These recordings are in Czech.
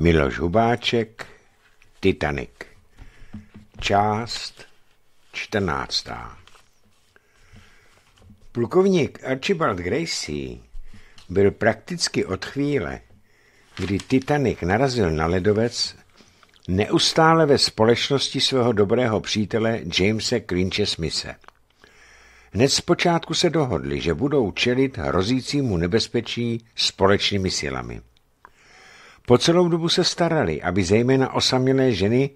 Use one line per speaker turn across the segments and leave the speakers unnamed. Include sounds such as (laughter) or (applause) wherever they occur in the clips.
Miloš Hubáček, Titanic. Část 14. Plukovník Archibald Gracie byl prakticky od chvíle, kdy Titanic narazil na ledovec, neustále ve společnosti svého dobrého přítele Jamese Clinche Smise. Hned zpočátku se dohodli, že budou čelit hrozícímu nebezpečí společnými silami. Po celou dobu se starali, aby zejména osamělé ženy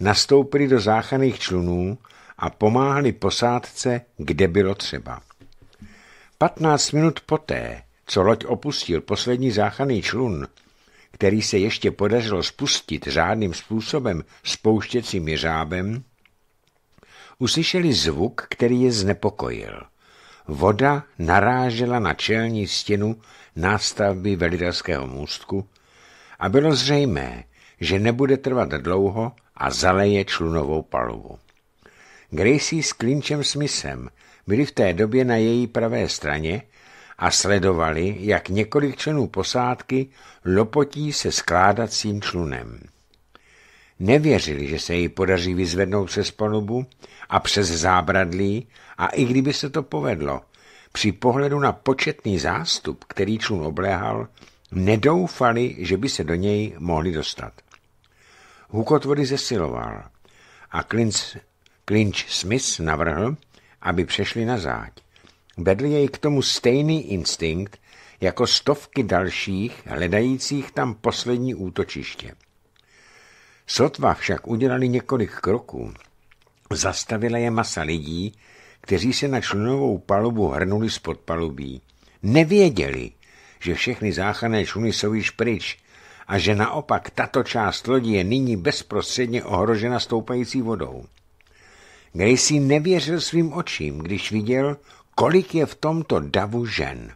nastoupily do záchaných člunů a pomáhali posádce, kde bylo třeba. 15 minut poté, co loď opustil poslední záchaný člun, který se ještě podařilo spustit řádným způsobem spouštěcím jeřábem, uslyšeli zvuk, který je znepokojil. Voda narážela na čelní stěnu nástavby velitelského můstku a bylo zřejmé, že nebude trvat dlouho a zaleje člunovou palubu. Gracie s Klinčem Smithem byli v té době na její pravé straně a sledovali, jak několik členů posádky lopotí se skládacím člunem. Nevěřili, že se jí podaří vyzvednout přes palubu a přes zábradlí a i kdyby se to povedlo, při pohledu na početný zástup, který člun obléhal, Nedoufali, že by se do něj mohli dostat. Hukot vody zesiloval a Clinch, Clinch Smith navrhl, aby přešli na záď. Vedl jej k tomu stejný instinkt, jako stovky dalších, hledajících tam poslední útočiště. Sotva však udělali několik kroků. Zastavila je masa lidí, kteří se na člunovou palubu hrnuli z podpalubí. Nevěděli, že všechny záchranné čluny jsou již pryč a že naopak tato část lodi je nyní bezprostředně ohrožena stoupající vodou. Gracie nevěřil svým očím, když viděl, kolik je v tomto davu žen.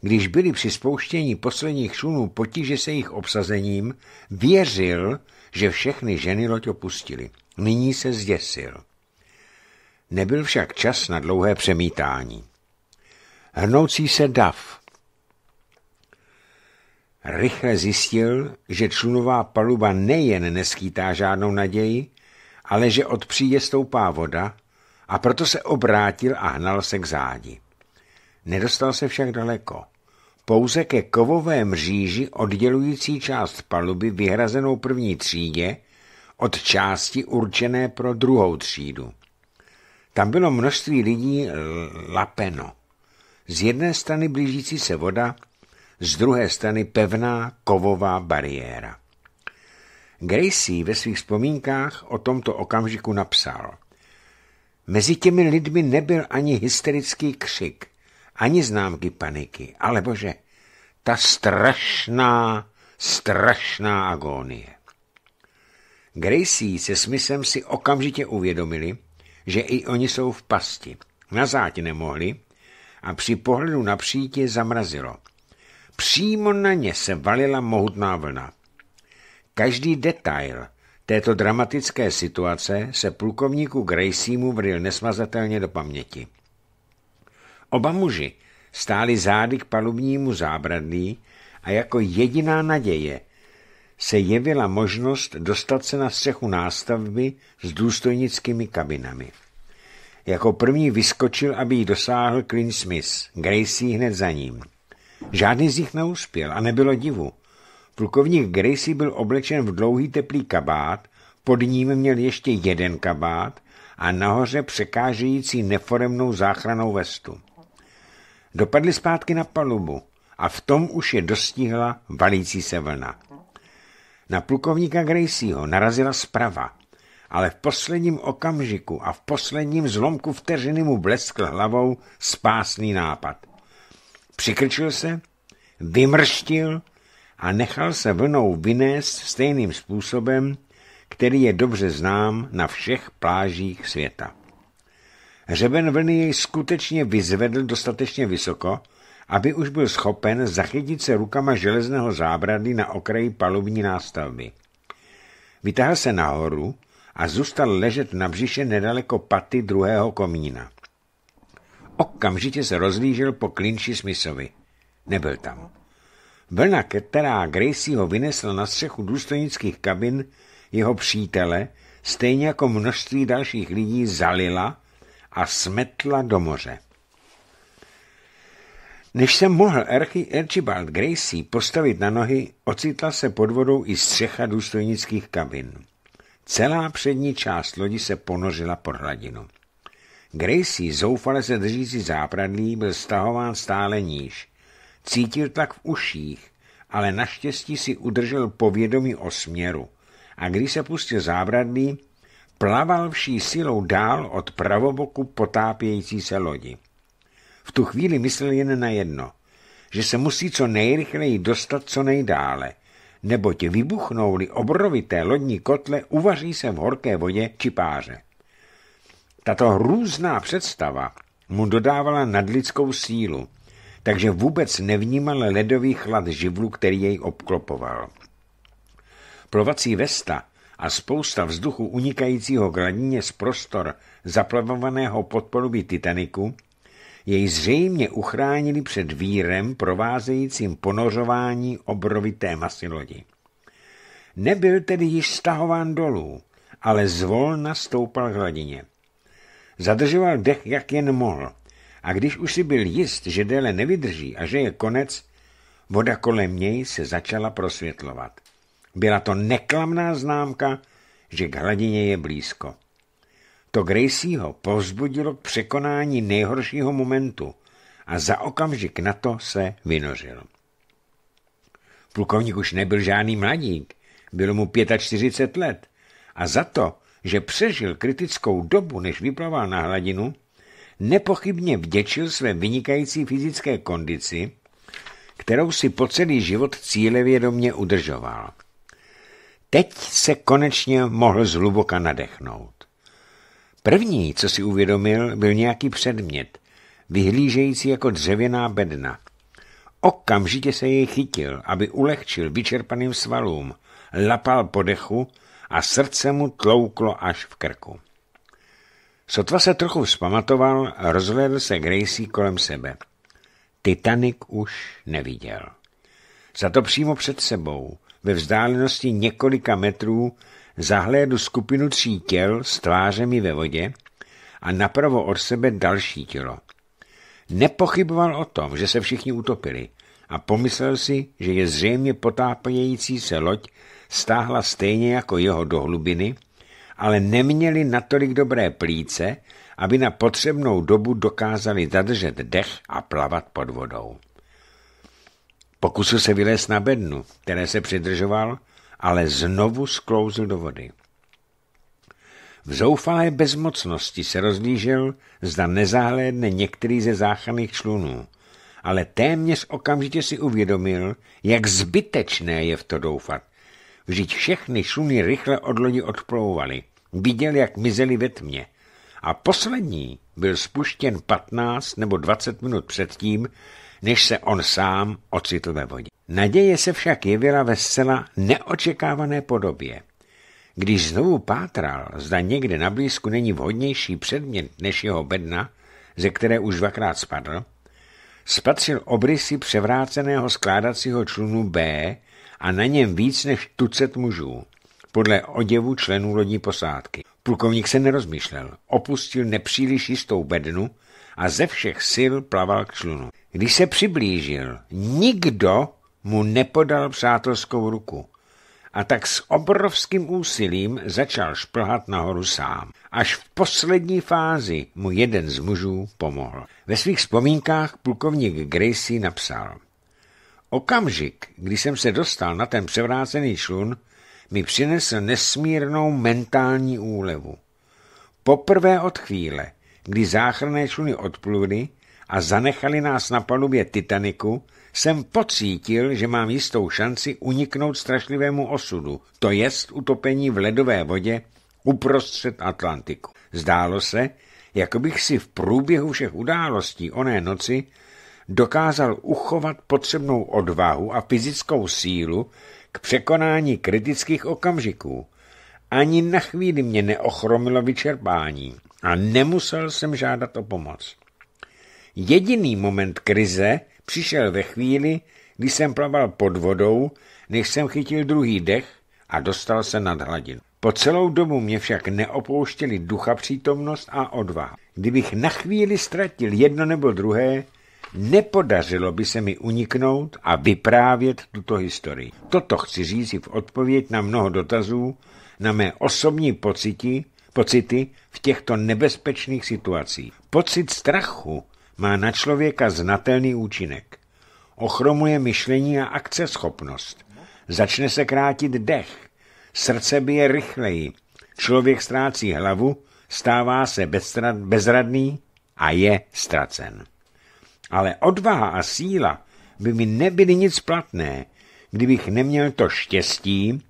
Když byli při spouštění posledních šunů potíže se jejich obsazením, věřil, že všechny ženy loď opustili. Nyní se zděsil. Nebyl však čas na dlouhé přemítání. Hnoucí se dav rychle zjistil, že člunová paluba nejen neskýtá žádnou naději, ale že od příje stoupá voda a proto se obrátil a hnal se k zádi. Nedostal se však daleko. Pouze ke kovové mříži oddělující část paluby vyhrazenou první třídě od části určené pro druhou třídu. Tam bylo množství lidí lapeno. Z jedné strany blížící se voda, z druhé strany pevná kovová bariéra. Gracie ve svých vzpomínkách o tomto okamžiku napsal. Mezi těmi lidmi nebyl ani hysterický křik, ani známky paniky, ale bože, ta strašná, strašná agónie. Gracie se smyslem si okamžitě uvědomili, že i oni jsou v pasti. na Nazát nemohli a při pohledu na přítě zamrazilo – Přímo na ně se valila mohutná vlna. Každý detail této dramatické situace se plukovníku Gracímu vril nesmazatelně do paměti. Oba muži stáli zády k palubnímu zábradlí a jako jediná naděje se jevila možnost dostat se na střechu nástavby s důstojnickými kabinami. Jako první vyskočil, aby jí dosáhl Clint Smith, Gracie hned za ním – Žádný z nich neuspěl a nebylo divu. Plukovník Gracie byl oblečen v dlouhý teplý kabát, pod ním měl ještě jeden kabát a nahoře překážející neforemnou záchranou vestu. Dopadli zpátky na palubu a v tom už je dostihla valící se vlna. Na plukovníka Gracieho narazila zprava, ale v posledním okamžiku a v posledním zlomku vteřiny mu bleskl hlavou spásný nápad – Přikrčil se, vymrštil a nechal se vlnou vynést stejným způsobem, který je dobře znám na všech plážích světa. Řeben vlny jej skutečně vyzvedl dostatečně vysoko, aby už byl schopen zachytit se rukama železného zábrady na okraji palubní nástavby. Vytáhl se nahoru a zůstal ležet na břiše nedaleko paty druhého komína. Okamžitě se rozlížel po klinči Smithovi. Nebyl tam. Vlna, která Gracie ho vynesla na střechu důstojnických kabin, jeho přítele, stejně jako množství dalších lidí, zalila a smetla do moře. Než se mohl Archibald Gracie postavit na nohy, ocitla se pod vodou i střecha důstojnických kabin. Celá přední část lodi se ponořila pod hladinu. Gracie, zoufale se držící zápradlí, byl stahován stále níž. Cítil tak v uších, ale naštěstí si udržel povědomí o směru. A když se pustil zábradlí, plaval vší silou dál od pravoboku potápějící se lodi. V tu chvíli myslel jen na jedno, že se musí co nejrychleji dostat co nejdále, neboť vybuchnou-li obrovité lodní kotle, uvaří se v horké vodě či páře. Tato hrůzná představa mu dodávala nadlidskou sílu, takže vůbec nevnímal ledový chlad živlu, který jej obklopoval. Plovací vesta a spousta vzduchu unikajícího k hladině z prostor zaplavovaného podporuby Titaniku jej zřejmě uchránili před vírem provázejícím ponořování obrovité masy lodi. Nebyl tedy již stahován dolů, ale zvolna stoupal k hladině. Zadržoval dech, jak jen mohl. A když už si byl jist, že déle nevydrží a že je konec, voda kolem něj se začala prosvětlovat. Byla to neklamná známka, že k hladině je blízko. To Gracieho povzbudilo k překonání nejhoršího momentu a za okamžik na to se vynořil. Plukovník už nebyl žádný mladík, bylo mu 45 let a za to, že přežil kritickou dobu, než vyplaval na hladinu, nepochybně vděčil své vynikající fyzické kondici, kterou si po celý život cílevědomě udržoval. Teď se konečně mohl zhluboka nadechnout. První, co si uvědomil, byl nějaký předmět, vyhlížející jako dřevěná bedna. Okamžitě se jej chytil, aby ulehčil vyčerpaným svalům, lapal podechu dechu a srdce mu tlouklo až v krku. Sotva se trochu vzpamatoval, rozhledl se Gracie kolem sebe. Titanic už neviděl. Za to přímo před sebou, ve vzdálenosti několika metrů, zahlédl skupinu tří těl s tvářemi ve vodě a napravo od sebe další tělo. Nepochyboval o tom, že se všichni utopili a pomyslel si, že je zřejmě potápějící se loď stáhla stejně jako jeho do hlubiny, ale neměli natolik dobré plíce, aby na potřebnou dobu dokázali zadržet dech a plavat pod vodou. Pokusil se vylézt na bednu, které se přidržoval, ale znovu sklouzl do vody. V zoufalé bezmocnosti se rozlížel, zda nezahlédne některý ze záchranných člunů, ale téměř okamžitě si uvědomil, jak zbytečné je v to doufat, Vždyť všechny šuny rychle od lodi odplouvaly. Viděl, jak mizely ve tmě. A poslední byl spuštěn 15 nebo 20 minut předtím, než se on sám ocitl ve vodě. Naděje se však jevila ve zcela neočekávané podobě. Když znovu pátral, zda někde na blízku není vhodnější předmět než jeho bedna, ze které už dvakrát spadl, spatřil obrysy převráceného skládacího člunu B, a na něm víc než tucet mužů, podle oděvu členů lodní posádky. Plukovník se nerozmýšlel, opustil nepříliš jistou bednu a ze všech sil plaval k člunu. Když se přiblížil, nikdo mu nepodal přátelskou ruku a tak s obrovským úsilím začal šplhat nahoru sám. Až v poslední fázi mu jeden z mužů pomohl. Ve svých vzpomínkách plukovník Gracie napsal – Okamžik, kdy jsem se dostal na ten převrácený člun, mi přinesl nesmírnou mentální úlevu. Poprvé od chvíle, kdy záchranné čluny odpluly a zanechali nás na palubě Titaniku, jsem pocítil, že mám jistou šanci uniknout strašlivému osudu, to jest utopení v ledové vodě uprostřed Atlantiku. Zdálo se, jako bych si v průběhu všech událostí oné noci dokázal uchovat potřebnou odvahu a fyzickou sílu k překonání kritických okamžiků. Ani na chvíli mě neochromilo vyčerpání a nemusel jsem žádat o pomoc. Jediný moment krize přišel ve chvíli, kdy jsem plaval pod vodou, než jsem chytil druhý dech a dostal se nad hladinu. Po celou dobu mě však neopouštěli ducha přítomnost a odvaha. Kdybych na chvíli ztratil jedno nebo druhé, Nepodařilo by se mi uniknout a vyprávět tuto historii. Toto chci říct i v odpověď na mnoho dotazů, na mé osobní pocity, pocity v těchto nebezpečných situacích. Pocit strachu má na člověka znatelný účinek. Ochromuje myšlení a akceschopnost. Začne se krátit dech. Srdce bije rychleji. Člověk ztrácí hlavu, stává se bezradný a je ztracen. Ale odvaha a síla by mi nebyly nic platné, kdybych neměl to štěstí,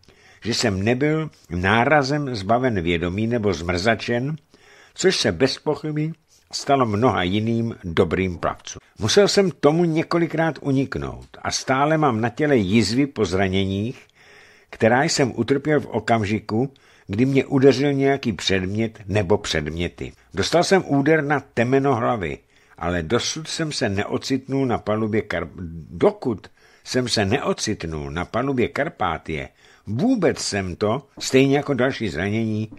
že jsem nebyl nárazem zbaven vědomí nebo zmrzačen, což se bez pochyby stalo mnoha jiným dobrým plavcům. Musel jsem tomu několikrát uniknout a stále mám na těle jizvy po zraněních, která jsem utrpěl v okamžiku, kdy mě udeřil nějaký předmět nebo předměty. Dostal jsem úder na temeno hlavy ale dosud jsem se neocitnul na palubě Kar... dokud jsem se neocitnul na palubě Karpátie, vůbec jsem to, stejně jako další zranění,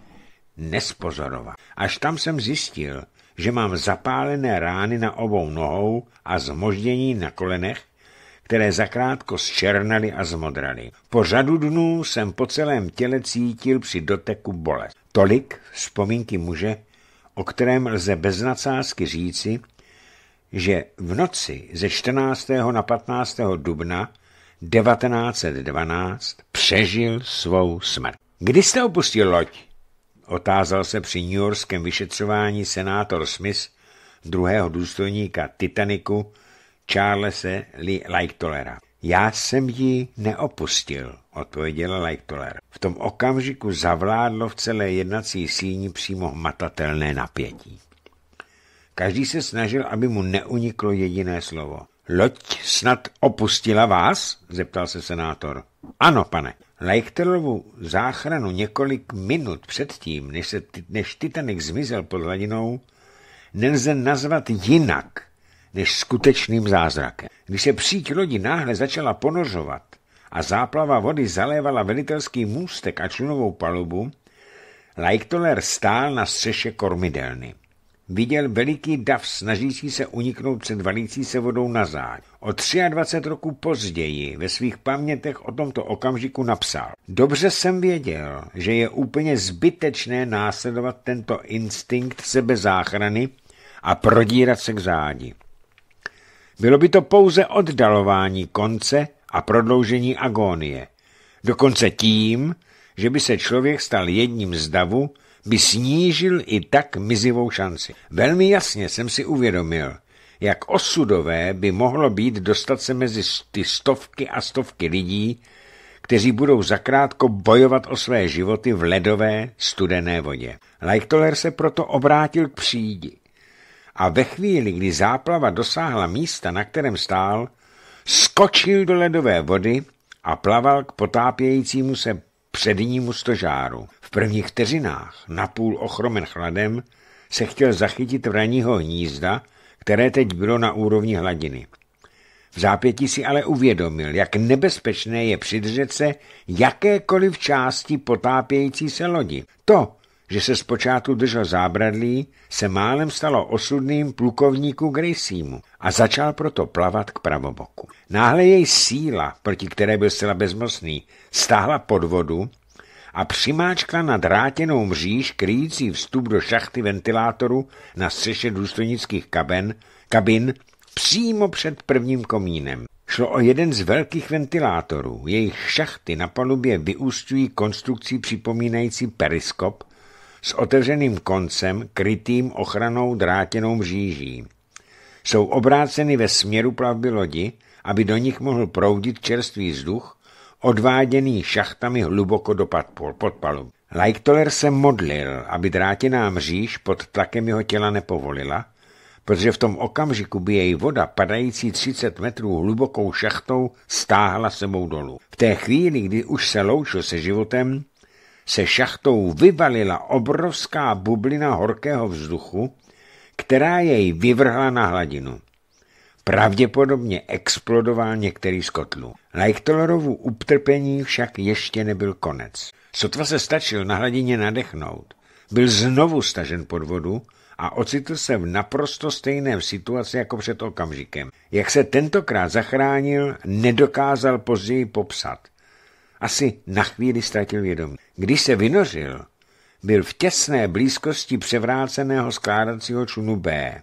nespozoroval. Až tam jsem zjistil, že mám zapálené rány na obou nohou a zmoždění na kolenech, které zakrátko zčernaly a zmodraly. Po řadu dnů jsem po celém těle cítil při doteku bolest. Tolik vzpomínky muže, o kterém lze bez nadsázky říci, že v noci ze 14. na 15. dubna 1912 přežil svou smrt. Kdy jste opustil loď? Otázal se při Yorkském vyšetřování senátor Smith druhého důstojníka Titaniku Charlese Lightolera. Já jsem ji neopustil, odpověděla Lightoller. V tom okamžiku zavládlo v celé jednací síni přímo hmatatelné napětí. Každý se snažil, aby mu neuniklo jediné slovo. Loď snad opustila vás? zeptal se senátor. Ano, pane. Leichterovu záchranu několik minut předtím, než, se, než Titanic zmizel pod hladinou, nelze nazvat jinak než skutečným zázrakem. Když se příď lodi náhle začala ponožovat a záplava vody zalévala velitelský můstek a člunovou palubu, Leichterler stál na střeše kormidelny viděl veliký dav snažící se uniknout před valící se vodou na záď. O 23 roku později ve svých pamětech o tomto okamžiku napsal. Dobře jsem věděl, že je úplně zbytečné následovat tento instinkt sebezáchrany a prodírat se k zádi. Bylo by to pouze oddalování konce a prodloužení agónie. Dokonce tím, že by se člověk stal jedním z davu, by snížil i tak mizivou šanci. Velmi jasně jsem si uvědomil, jak osudové by mohlo být dostat se mezi ty stovky a stovky lidí, kteří budou zakrátko bojovat o své životy v ledové, studené vodě. Leichtoller se proto obrátil k přídi a ve chvíli, kdy záplava dosáhla místa, na kterém stál, skočil do ledové vody a plaval k potápějícímu se přednímu stožáru. V prvních vteřinách, napůl ochromen chladem, se chtěl zachytit v raního hnízda, které teď bylo na úrovni hladiny. V zápěti si ale uvědomil, jak nebezpečné je přidržet se jakékoliv části potápějící se lodi. To, že se zpočátku držel zábradlí, se málem stalo osudným plukovníku Gracímu a začal proto plavat k pravoboku. Náhle jej síla, proti které byl zcela bezmocný, stáhla pod vodu a přimáčkla na drátěnou mříž kryjící vstup do šachty ventilátoru na střeše důstojnických kaben, kabin přímo před prvním komínem. Šlo o jeden z velkých ventilátorů, jejich šachty na palubě vyústňují konstrukcí připomínající periskop s otevřeným koncem krytým ochranou drátěnou mříží. Jsou obráceny ve směru plavby lodi, aby do nich mohl proudit čerstvý vzduch odváděný šachtami hluboko do podpalu. Lajktoler se modlil, aby drátěná mříž pod tlakem jeho těla nepovolila, protože v tom okamžiku by jej voda, padající 30 metrů hlubokou šachtou, stáhla sebou dolů. V té chvíli, kdy už se loučil se životem, se šachtou vyvalila obrovská bublina horkého vzduchu, která jej vyvrhla na hladinu pravděpodobně explodoval některý z kotlů. Leichtelorovu uptrpení však ještě nebyl konec. Sotva se stačil na hladině nadechnout. Byl znovu stažen pod vodu a ocitl se v naprosto stejné situaci jako před okamžikem. Jak se tentokrát zachránil, nedokázal později popsat. Asi na chvíli ztratil vědomí. Když se vynořil, byl v těsné blízkosti převráceného skládacího člunu B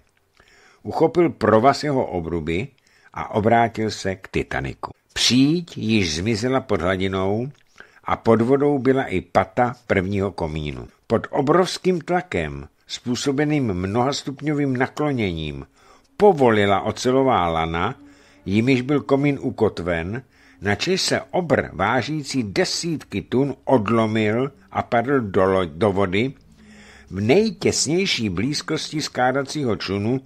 uchopil provaz jeho obruby a obrátil se k Titaniku. Příď již zmizela pod hladinou a pod vodou byla i pata prvního komínu. Pod obrovským tlakem, způsobeným mnohastupňovým nakloněním, povolila ocelová lana, jimiž byl komín ukotven, načež se obr vážící desítky tun odlomil a padl do, do vody v nejtěsnější blízkosti skádacího člunu,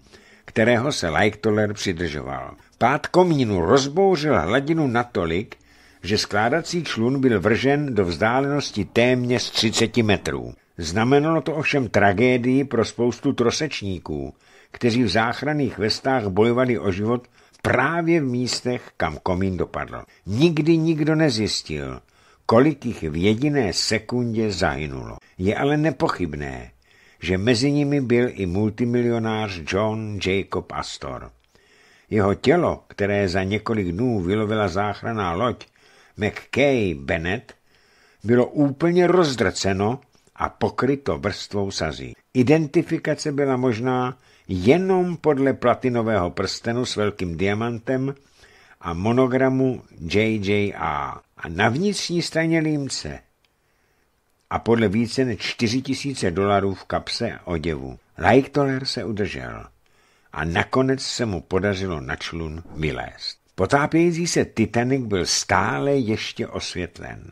kterého se Lightoller přidržoval. Pád komínu rozbouřil hladinu natolik, že skládací člun byl vržen do vzdálenosti téměř 30 metrů. Znamenalo to ovšem tragédii pro spoustu trosečníků, kteří v záchranných vestách bojovali o život právě v místech, kam komín dopadl. Nikdy nikdo nezjistil, kolik jich v jediné sekundě zahynulo. Je ale nepochybné, že mezi nimi byl i multimilionář John Jacob Astor. Jeho tělo, které za několik dnů vylovila záchranná loď McKay Bennett, bylo úplně rozdrceno a pokryto vrstvou sazí. Identifikace byla možná jenom podle platinového prstenu s velkým diamantem a monogramu JJA. A na vnitřní straně límce a podle více než 4 tisíce dolarů v kapse oděvu. Lajktoler se udržel a nakonec se mu podařilo na člun vylézt. Potápějící se Titanic byl stále ještě osvětlen.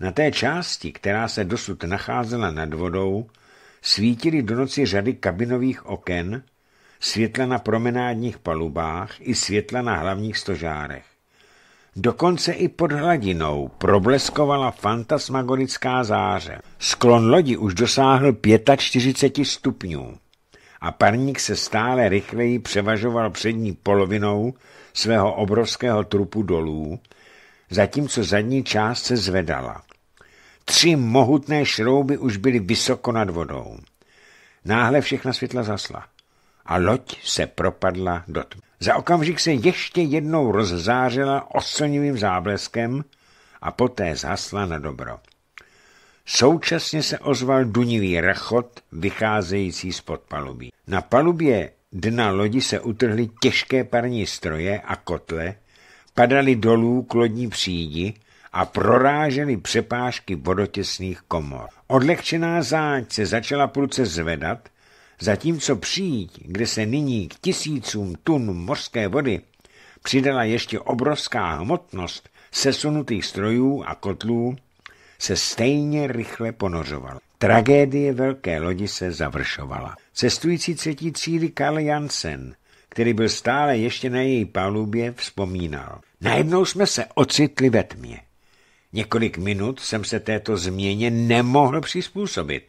Na té části, která se dosud nacházela nad vodou, svítily do noci řady kabinových oken, světla na promenádních palubách i světla na hlavních stožárech. Dokonce i pod hladinou probleskovala fantasmagorická záře. Sklon lodi už dosáhl 45 stupňů a parník se stále rychleji převažoval přední polovinou svého obrovského trupu dolů, zatímco zadní část se zvedala. Tři mohutné šrouby už byly vysoko nad vodou. Náhle všechna světla zasla a loď se propadla do tmy. Za okamžik se ještě jednou rozzářila oslnivým zábleskem a poté zhasla na dobro. Současně se ozval dunivý rachot vycházející z podpalubí. Na palubě dna lodi se utrhly těžké parní stroje a kotle, padaly dolů k lodní přídi a prorážely přepážky vodotěsných komor. Odlehčená záď se začala pruce zvedat zatímco přijít, kde se nyní k tisícům tun mořské vody přidala ještě obrovská hmotnost sesunutých strojů a kotlů, se stejně rychle ponořovala. Tragédie velké lodi se završovala. Cestující třetí třídy Karl Jansen, který byl stále ještě na její palubě, vzpomínal. Najednou jsme se ocitli ve tmě. Několik minut jsem se této změně nemohl přizpůsobit.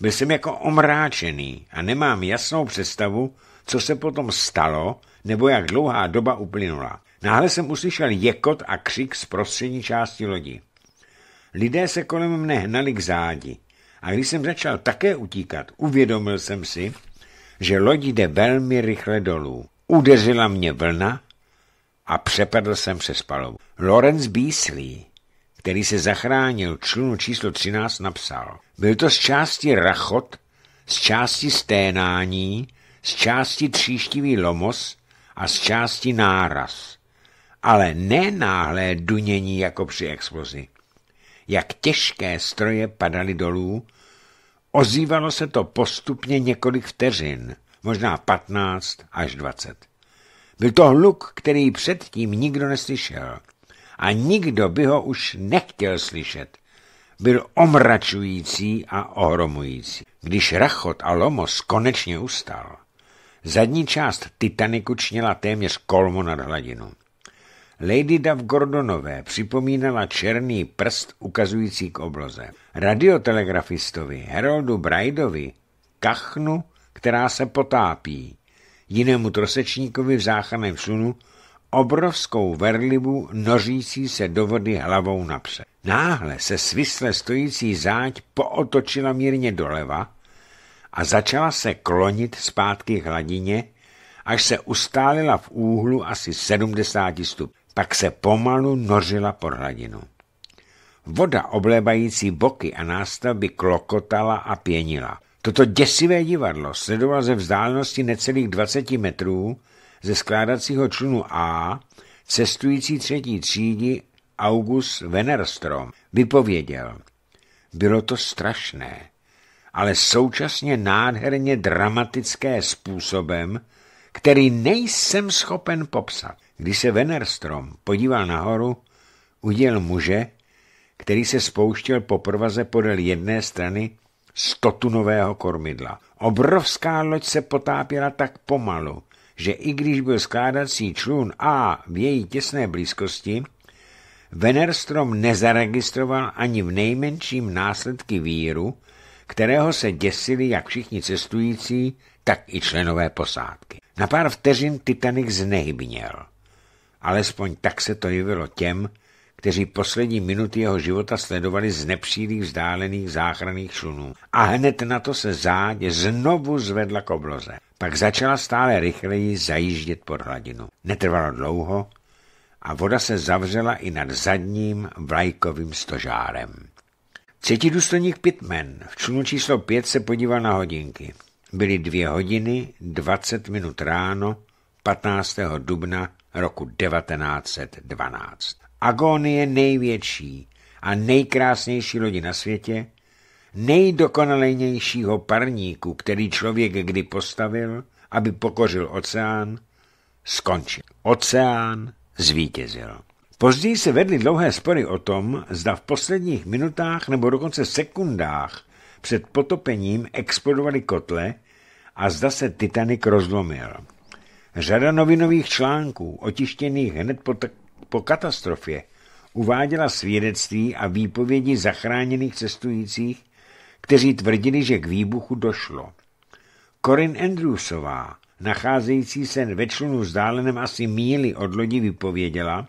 Byl jsem jako omráčený a nemám jasnou představu, co se potom stalo nebo jak dlouhá doba uplynula. Náhle jsem uslyšel jekot a křik z prostřední části lodi. Lidé se kolem mne hnali k zádi a když jsem začal také utíkat, uvědomil jsem si, že loď jde velmi rychle dolů. Udeřila mě vlna a přepadl jsem přes palovu. Lorenz Beasley který se zachránil člunu číslo 13, napsal. Byl to z části rachot, z části sténání, z části tříštivý lomos a z části náraz. Ale ne náhlé dunění jako při explozi. Jak těžké stroje padaly dolů, ozývalo se to postupně několik vteřin, možná 15 až 20. Byl to hluk, který předtím nikdo neslyšel, a nikdo by ho už nechtěl slyšet. Byl omračující a ohromující. Když rachot a lomos konečně ustal, zadní část Titaniku čněla téměř kolmo nad hladinu. Lady Duff Gordonové připomínala černý prst ukazující k obloze. Radiotelegrafistovi Heroldu Braidovi kachnu, která se potápí, jinému trosečníkovi v záchranném slunu obrovskou verlivu nořící se do vody hlavou napřed. Náhle se svisle stojící záď pootočila mírně doleva a začala se klonit zpátky k hladině, až se ustálila v úhlu asi 70 stupňů. Pak se pomalu nořila pod hladinu. Voda oblébající boky a nástavby klokotala a pěnila. Toto děsivé divadlo sledoval ze vzdálenosti necelých 20 metrů ze skládacího člunu A cestující třetí třídy August Venerstrom vypověděl. Bylo to strašné, ale současně nádherně dramatické způsobem, který nejsem schopen popsat. Když se Venerstrom podíval nahoru, uděl muže, který se spouštěl po provaze podél jedné strany stotunového kormidla. Obrovská loď se potápěla tak pomalu, že i když byl skládací člun A v její těsné blízkosti, Venerstrom nezaregistroval ani v nejmenším následky víru, kterého se děsili jak všichni cestující, tak i členové posádky. Na pár vteřin Titanic znehybněl. Alespoň tak se to jevilo těm, kteří poslední minuty jeho života sledovali z nepřílých vzdálených záchranných člunů. A hned na to se záď znovu zvedla k obloze. Pak začala stále rychleji zajíždět pod hladinu. Netrvalo dlouho a voda se zavřela i nad zadním vlajkovým stožárem. Třetí důstojník Pitman v člunu číslo 5 se podíval na hodinky. Byly dvě hodiny, 20 minut ráno, 15. dubna roku 1912. Agonie největší a nejkrásnější lodi na světě nejdokonalejnějšího parníku, který člověk kdy postavil, aby pokořil oceán, skončil. Oceán zvítězil. Později se vedly dlouhé spory o tom, zda v posledních minutách nebo dokonce sekundách před potopením explodovaly kotle a zda se Titanic rozlomil. Řada novinových článků, otištěných hned po, po katastrofě, uváděla svědectví a výpovědi zachráněných cestujících kteří tvrdili, že k výbuchu došlo. Corin Andrewsová, nacházející se ve člunu vzdáleném asi míli od lodi, vypověděla,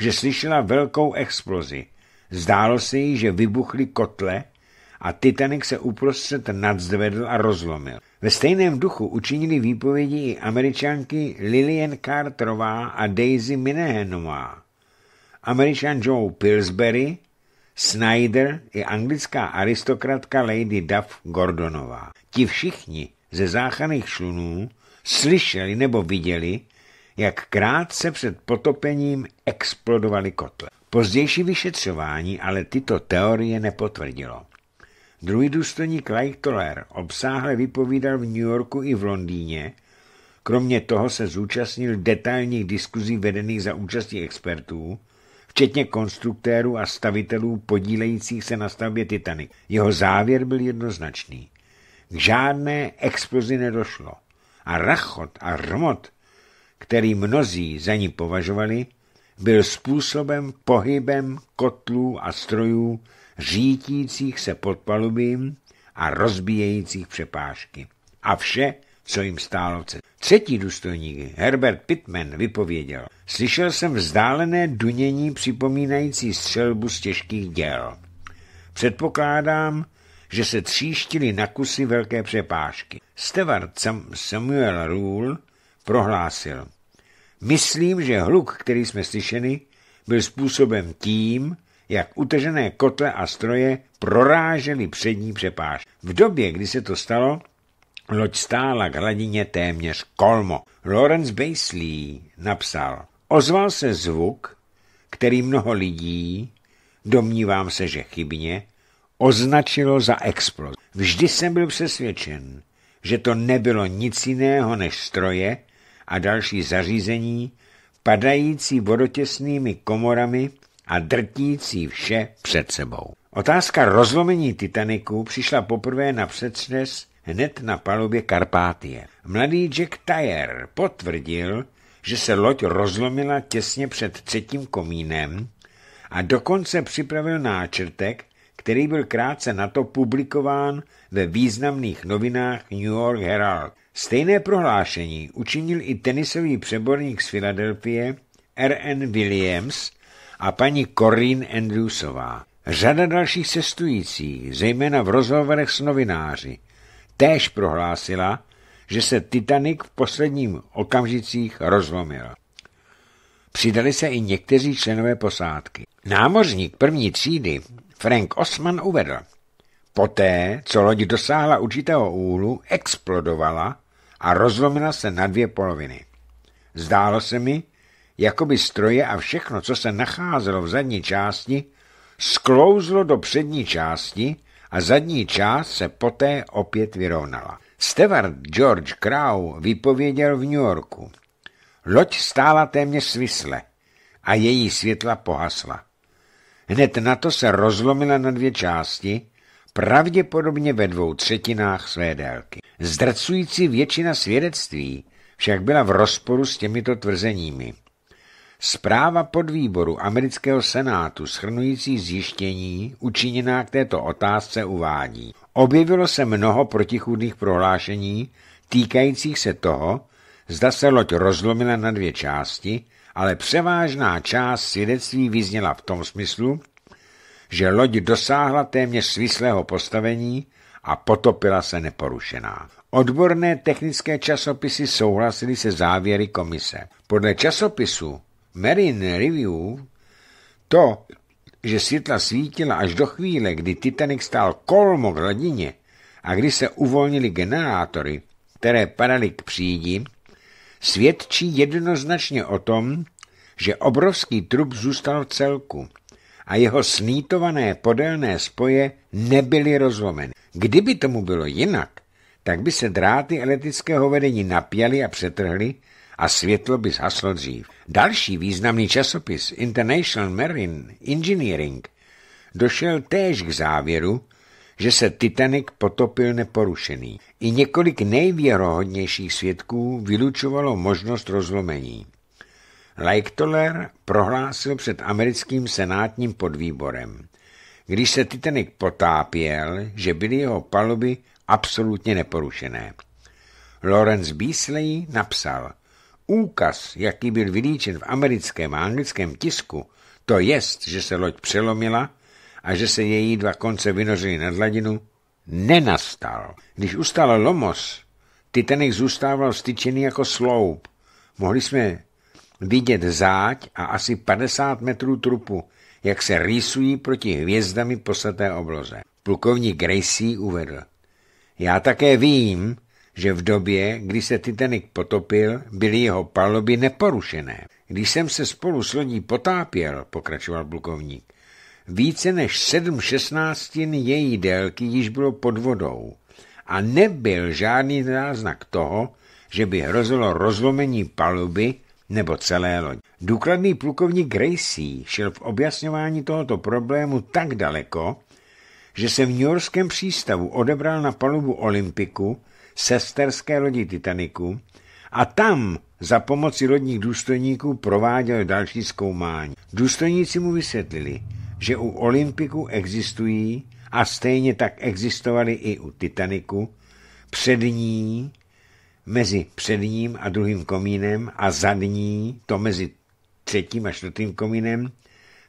že slyšela velkou explozi. Zdálo se jí, že vybuchly kotle a Titanic se uprostřed nadzvedl a rozlomil. Ve stejném duchu učinili výpovědi i američanky Lillian Carterová a Daisy Minehenová. Američan Joe Pillsbury Snyder i anglická aristokratka Lady Duff Gordonová. Ti všichni ze záchaných člunů slyšeli nebo viděli, jak krátce před potopením explodovaly kotle. Pozdější vyšetřování ale tyto teorie nepotvrdilo. Druhý důstojník Leichtoller obsáhle vypovídal v New Yorku i v Londýně, kromě toho se zúčastnil detailních diskuzí vedených za účastí expertů, včetně konstruktérů a stavitelů podílejících se na stavbě Titanic. Jeho závěr byl jednoznačný. K žádné explozi nedošlo a rachot a rmot, který mnozí za ní považovali, byl způsobem pohybem kotlů a strojů řítících se pod palubím a rozbíjejících přepážky. A vše co jim stálo v Třetí důstojník Herbert Pittman vypověděl. Slyšel jsem vzdálené dunění připomínající střelbu z těžkých děl. Předpokládám, že se tříštili na kusy velké přepážky. Stewart Samuel Rule prohlásil. Myslím, že hluk, který jsme slyšeli, byl způsobem tím, jak utažené kotle a stroje prorážely přední přepáž. V době, kdy se to stalo, Loď stála k hladině téměř kolmo. Lawrence Basley napsal, ozval se zvuk, který mnoho lidí, domnívám se, že chybně, označilo za exploz. Vždy jsem byl přesvědčen, že to nebylo nic jiného než stroje a další zařízení, padající vodotěsnými komorami a drtící vše před sebou. Otázka rozlomení Titaniku přišla poprvé na předstřes hned na palubě Karpátie. Mladý Jack Tyre potvrdil, že se loď rozlomila těsně před třetím komínem a dokonce připravil náčrtek, který byl krátce na to publikován ve významných novinách New York Herald. Stejné prohlášení učinil i tenisový přeborník z Filadelfie R.N. Williams a paní Corinne Andrewsová. Řada dalších cestujících, zejména v rozhovorech s novináři, též prohlásila, že se Titanic v posledním okamžicích rozlomil. Přidali se i někteří členové posádky. Námořník první třídy Frank Osman uvedl, poté, co loď dosáhla určitého úhlu, explodovala a rozlomila se na dvě poloviny. Zdálo se mi, jako by stroje a všechno, co se nacházelo v zadní části, sklouzlo do přední části a zadní část se poté opět vyrovnala. Stewart George Crow vypověděl v New Yorku. Loď stála téměř svisle a její světla pohasla. Hned na to se rozlomila na dvě části, pravděpodobně ve dvou třetinách své délky. Zdracující většina svědectví však byla v rozporu s těmito tvrzeními. Zpráva podvýboru amerického senátu schrnující zjištění učiněná k této otázce uvádí. Objevilo se mnoho protichůdných prohlášení týkajících se toho, zda se loď rozlomila na dvě části, ale převážná část svědectví vyzněla v tom smyslu, že loď dosáhla téměř svislého postavení a potopila se neporušená. Odborné technické časopisy souhlasily se závěry komise. Podle časopisu Marine Review to, že světla svítila až do chvíle, kdy Titanic stál kolmo k hladině a kdy se uvolnili generátory, které padaly k přídi, svědčí jednoznačně o tom, že obrovský trup zůstal v celku a jeho snítované podélné spoje nebyly rozlomeny. Kdyby tomu bylo jinak, tak by se dráty elektrického vedení napjaly a přetrhly a světlo by zhaslo dřív. Další významný časopis International Marine Engineering došel též k závěru, že se Titanic potopil neporušený. I několik nejvěrohodnějších svědků vylučovalo možnost rozlomení. Leichtoller prohlásil před americkým senátním podvýborem, když se Titanic potápěl, že byly jeho paluby absolutně neporušené. Lawrence Beasley napsal, Úkaz, jaký byl vylíčen v americkém a anglickém tisku, to jest, že se loď přelomila a že se její dva konce vynořily nad hladinu, nenastal. Když ustal Lomos, Titanic zůstával styčený jako sloup. Mohli jsme vidět záď a asi 50 metrů trupu, jak se rýsují proti hvězdami posaté obloze. Plukovník Gracie uvedl. Já také vím, že v době, kdy se Titanic potopil, byly jeho paluby neporušené. Když jsem se spolu s lodí potápěl, pokračoval plukovník, více než sedm šestnáctin její délky již bylo pod vodou a nebyl žádný náznak toho, že by hrozilo rozlomení paluby nebo celé loď. Důkladný plukovník Gracie šel v objasňování tohoto problému tak daleko, že se v New přístavu odebral na palubu Olympiku sesterské lodi Titaniku a tam za pomoci lodních důstojníků prováděl další zkoumání. Důstojníci mu vysvětlili, že u Olympiku existují a stejně tak existovaly i u Titaniku přední mezi předním a druhým komínem a zadní, to mezi třetím a čtvrtým komínem,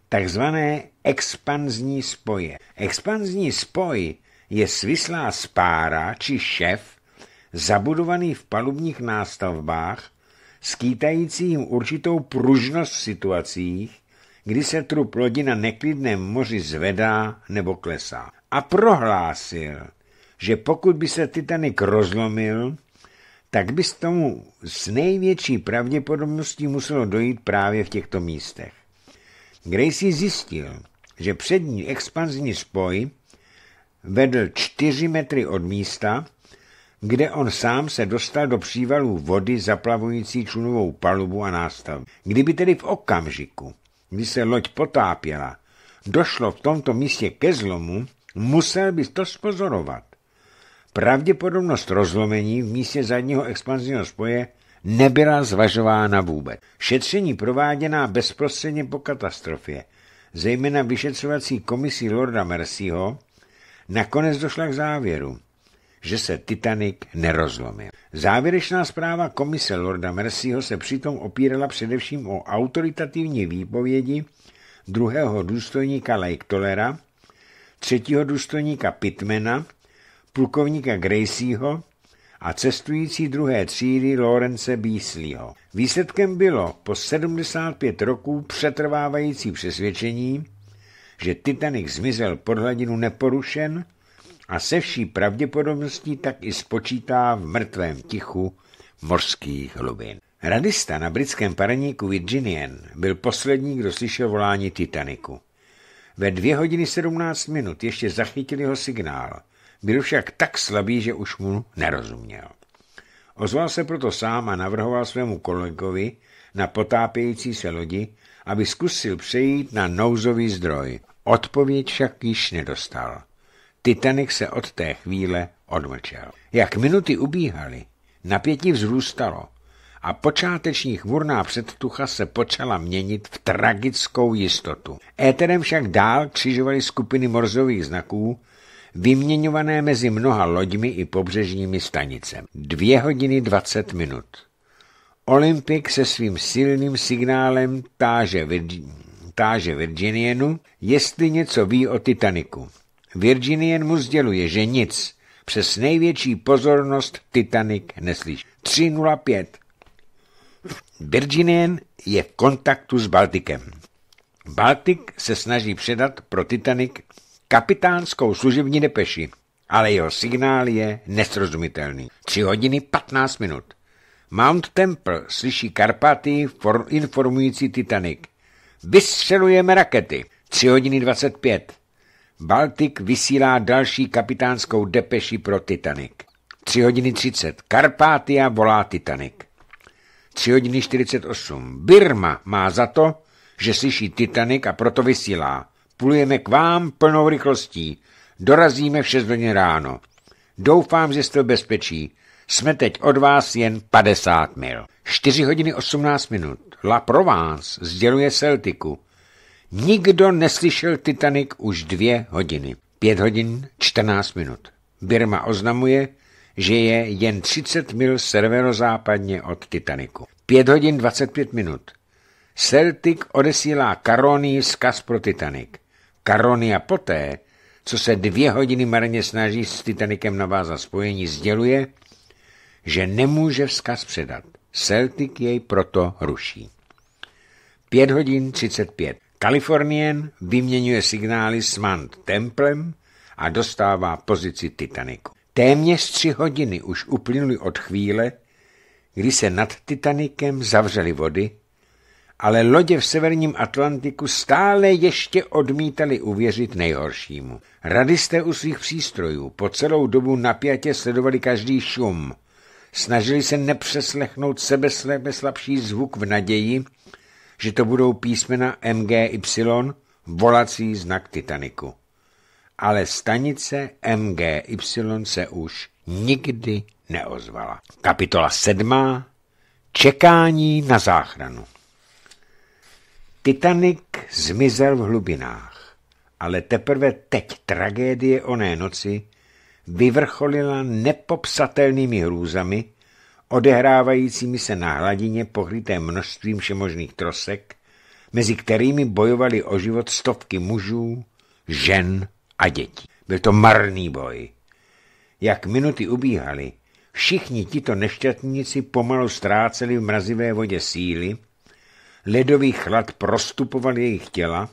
takzvané expanzní spoje. Expanzní spoj je svislá spára či šef zabudovaný v palubních nástavbách, skýtající jim určitou pružnost v situacích, kdy se trup lodi na neklidném moři zvedá nebo klesá. A prohlásil, že pokud by se Titanic rozlomil, tak by s tomu s největší pravděpodobností muselo dojít právě v těchto místech. Gracie zjistil, že přední expanzní spoj vedl 4 metry od místa, kde on sám se dostal do přívalů vody zaplavující člunovou palubu a nástav. Kdyby tedy v okamžiku, kdy se loď potápěla, došlo v tomto místě ke zlomu, musel by to spozorovat. Pravděpodobnost rozlomení v místě zadního expanzního spoje nebyla zvažována vůbec. Šetření prováděná bezprostředně po katastrofě, zejména vyšetřovací komisí Lorda Mercyho, nakonec došla k závěru – že se Titanic nerozlomil. Závěrečná zpráva komise Lorda Mercyho se přitom opírala především o autoritativní výpovědi druhého důstojníka Tolera, třetího důstojníka Pitmana, plukovníka Gracieho a cestující druhé třídy Lorence Beasleyho. Výsledkem bylo po 75 roků přetrvávající přesvědčení, že Titanic zmizel pod hladinu neporušen a se vší pravděpodobností tak i spočítá v mrtvém tichu mořských hlubin. Radista na britském paraníku Virginian byl poslední, kdo slyšel volání Titaniku. Ve dvě hodiny 17 minut ještě zachytil jeho signál. Byl však tak slabý, že už mu nerozuměl. Ozval se proto sám a navrhoval svému kolegovi na potápějící se lodi, aby zkusil přejít na nouzový zdroj. Odpověď však již nedostal. Titanic se od té chvíle odmlčel. Jak minuty ubíhaly, napětí vzrůstalo a počáteční chmurná předtucha se počala měnit v tragickou jistotu. Éterem však dál křižovaly skupiny morzových znaků, vyměňované mezi mnoha loďmi i pobřežními stanicemi. Dvě hodiny dvacet minut. Olympik se svým silným signálem táže, Virg- táže jestli něco ví o Titaniku. Virginien mu sděluje, že nic, přes největší pozornost Titanic neslyší. 3.05. Virginien je v kontaktu s Baltikem. Baltik se snaží předat pro Titanic kapitánskou služební depeši, ale jeho signál je nesrozumitelný. 3 hodiny 15 minut. Mount Temple slyší Karpaty informující Titanic. Vystřelujeme rakety. 3 hodiny 25. Baltik vysílá další kapitánskou depeši pro Titanic. 3 hodiny 30. Karpátia volá Titanic. 3 hodiny 48. Birma má za to, že slyší Titanic a proto vysílá. Plujeme k vám plnou rychlostí. Dorazíme v 6 hodin ráno. Doufám, že jste v bezpečí. Jsme teď od vás jen 50 mil. 4 hodiny 18 minut. La Provence sděluje Celtiku. Nikdo neslyšel Titanic už dvě hodiny. Pět hodin, čtrnáct minut. Birma oznamuje, že je jen 30 mil severozápadně od Titaniku. Pět hodin 25 minut. Celtic odesílá Karonii zkaz pro Titanic. Karonia poté, co se dvě hodiny marně snaží s Titanikem navázat spojení, sděluje, že nemůže vzkaz předat. Celtic jej proto ruší. Pět hodin 35. Kalifornien vyměňuje signály s Mount Templem a dostává pozici Titaniku. Téměř tři hodiny už uplynuly od chvíle, kdy se nad Titanikem zavřely vody, ale lodě v severním Atlantiku stále ještě odmítali uvěřit nejhoršímu. Radisté u svých přístrojů po celou dobu napjatě sledovali každý šum. Snažili se nepřeslechnout sebe slabší zvuk v naději, že to budou písmena MGY, volací znak Titaniku. Ale stanice MGY se už nikdy neozvala. Kapitola sedmá. Čekání na záchranu. Titanic zmizel v hlubinách, ale teprve teď tragédie oné noci vyvrcholila nepopsatelnými hrůzami, odehrávajícími se na hladině pokryté množstvím všemožných trosek, mezi kterými bojovali o život stovky mužů, žen a dětí. Byl to marný boj. Jak minuty ubíhaly, všichni tito nešťastníci pomalu ztráceli v mrazivé vodě síly, ledový chlad prostupoval jejich těla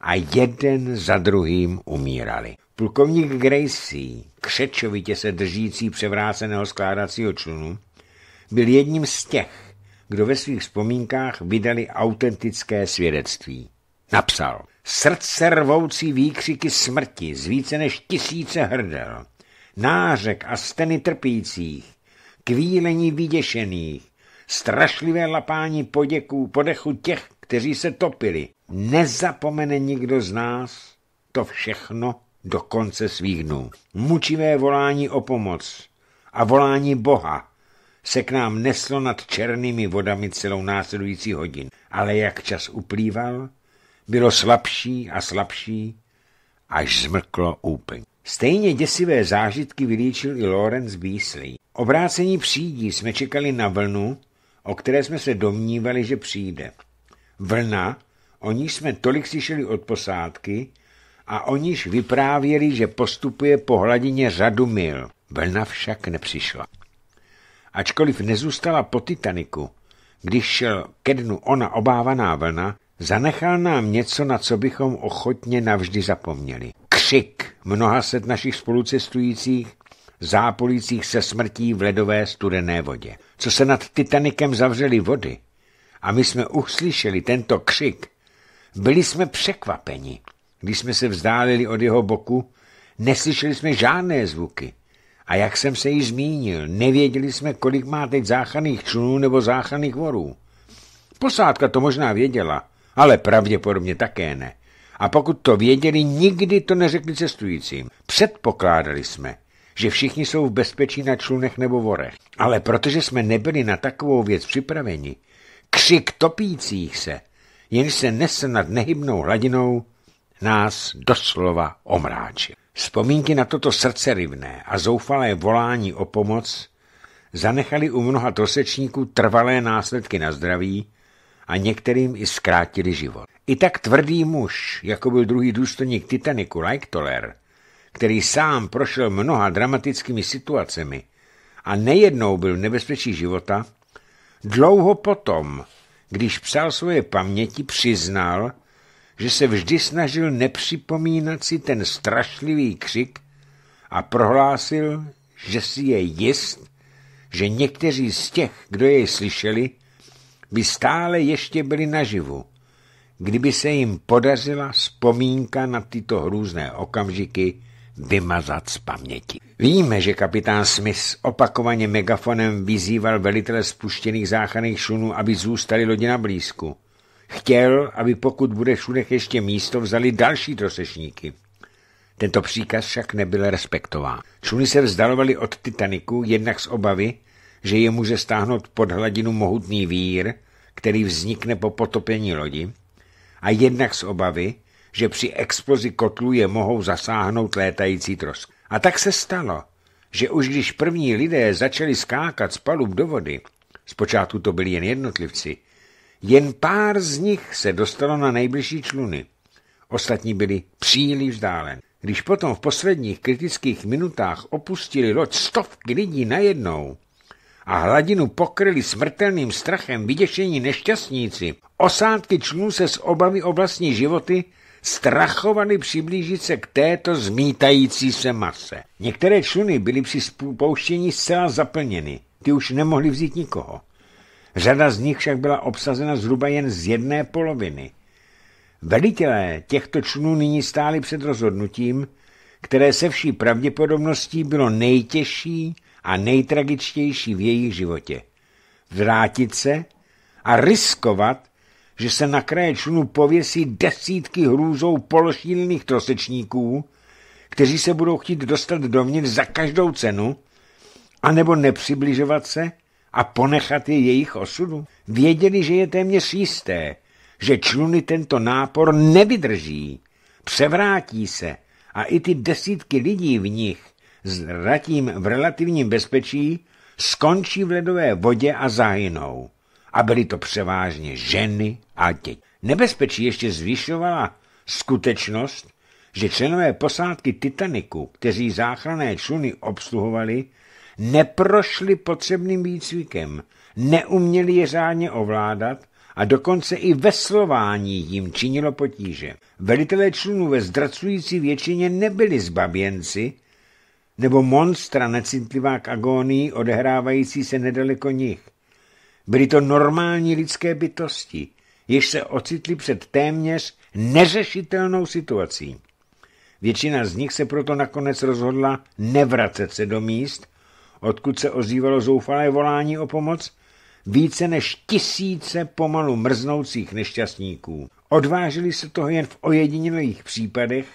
a jeden za druhým umírali. Plukovník Gracie, křečovitě se držící převráceného skládacího člunu, byl jedním z těch, kdo ve svých vzpomínkách vydali autentické svědectví. Napsal srdce rvoucí výkřiky smrti z více než tisíce hrdel, nářek a steny trpících, kvílení vyděšených, strašlivé lapání poděků, podechu těch, kteří se topili. Nezapomene nikdo z nás to všechno do konce svých dnů. Mučivé volání o pomoc a volání Boha, se k nám neslo nad černými vodami celou následující hodin, ale jak čas uplýval, bylo slabší a slabší, až zmrklo úplně. Stejně děsivé zážitky vylíčil i Lawrence Beasley. Obrácení přídí jsme čekali na vlnu, o které jsme se domnívali, že přijde. Vlna, o níž jsme tolik slyšeli od posádky a o níž vyprávěli, že postupuje po hladině řadu mil. Vlna však nepřišla ačkoliv nezůstala po Titaniku, když šel ke dnu ona obávaná vlna, zanechal nám něco, na co bychom ochotně navždy zapomněli. Křik mnoha set našich spolucestujících, zápolících se smrtí v ledové studené vodě. Co se nad Titanikem zavřeli vody a my jsme uslyšeli tento křik, byli jsme překvapeni. Když jsme se vzdálili od jeho boku, neslyšeli jsme žádné zvuky. A jak jsem se již zmínil, nevěděli jsme, kolik má teď záchranných člunů nebo záchranných vorů. Posádka to možná věděla, ale pravděpodobně také ne. A pokud to věděli, nikdy to neřekli cestujícím. Předpokládali jsme, že všichni jsou v bezpečí na člunech nebo vorech. Ale protože jsme nebyli na takovou věc připraveni, křik topících se, jenž se nese nad nehybnou hladinou, nás doslova omráčil. Vzpomínky na toto srdcerivné a zoufalé volání o pomoc zanechali u mnoha trosečníků trvalé následky na zdraví a některým i zkrátili život. I tak tvrdý muž, jako byl druhý důstojník Titaniku Leichtoller, který sám prošel mnoha dramatickými situacemi a nejednou byl v nebezpečí života, dlouho potom, když psal svoje paměti, přiznal, že se vždy snažil nepřipomínat si ten strašlivý křik a prohlásil, že si je jist, že někteří z těch, kdo jej slyšeli, by stále ještě byli naživu, kdyby se jim podařila vzpomínka na tyto hrůzné okamžiky vymazat z paměti. Víme, že kapitán Smith opakovaně megafonem vyzýval velitele spuštěných záchranných šunů, aby zůstali lodi na blízku. Chtěl, aby pokud bude Šunek ještě místo, vzali další trosečníky. Tento příkaz však nebyl respektován. Čluny se vzdalovali od Titaniku jednak z obavy, že je může stáhnout pod hladinu mohutný vír, který vznikne po potopení lodi, a jednak z obavy, že při explozi kotlů je mohou zasáhnout létající trosky. A tak se stalo, že už když první lidé začali skákat z palub do vody, zpočátku to byli jen jednotlivci, jen pár z nich se dostalo na nejbližší čluny. Ostatní byli příliš vzdálen. Když potom v posledních kritických minutách opustili loď stovky lidí najednou a hladinu pokryli smrtelným strachem vyděšení nešťastníci, osádky člunů se z obavy o vlastní životy strachovali přiblížit se k této zmítající se mase. Některé čluny byly při spouštění zcela zaplněny, ty už nemohli vzít nikoho. Řada z nich však byla obsazena zhruba jen z jedné poloviny. Velitelé těchto člunů nyní stáli před rozhodnutím, které se vší pravděpodobností bylo nejtěžší a nejtragičtější v jejich životě. Vrátit se a riskovat, že se na kraje člunu pověsí desítky hrůzou pološílených trosečníků, kteří se budou chtít dostat dovnitř za každou cenu, anebo nepřibližovat se a ponechat je jejich osudu? Věděli, že je téměř jisté, že čluny tento nápor nevydrží, převrátí se a i ty desítky lidí v nich, zratím v relativním bezpečí, skončí v ledové vodě a zahynou. A byly to převážně ženy a děti. Nebezpečí ještě zvyšovala skutečnost, že členové posádky Titaniku, kteří záchranné čluny obsluhovali, neprošli potřebným výcvikem, neuměli je řádně ovládat a dokonce i ve slování jim činilo potíže. Velitelé člunů ve zdracující většině nebyli zbaběnci nebo monstra necitlivá k agónii odehrávající se nedaleko nich. Byly to normální lidské bytosti, jež se ocitli před téměř neřešitelnou situací. Většina z nich se proto nakonec rozhodla nevracet se do míst, odkud se ozývalo zoufalé volání o pomoc, více než tisíce pomalu mrznoucích nešťastníků. Odvážili se toho jen v ojedinělých případech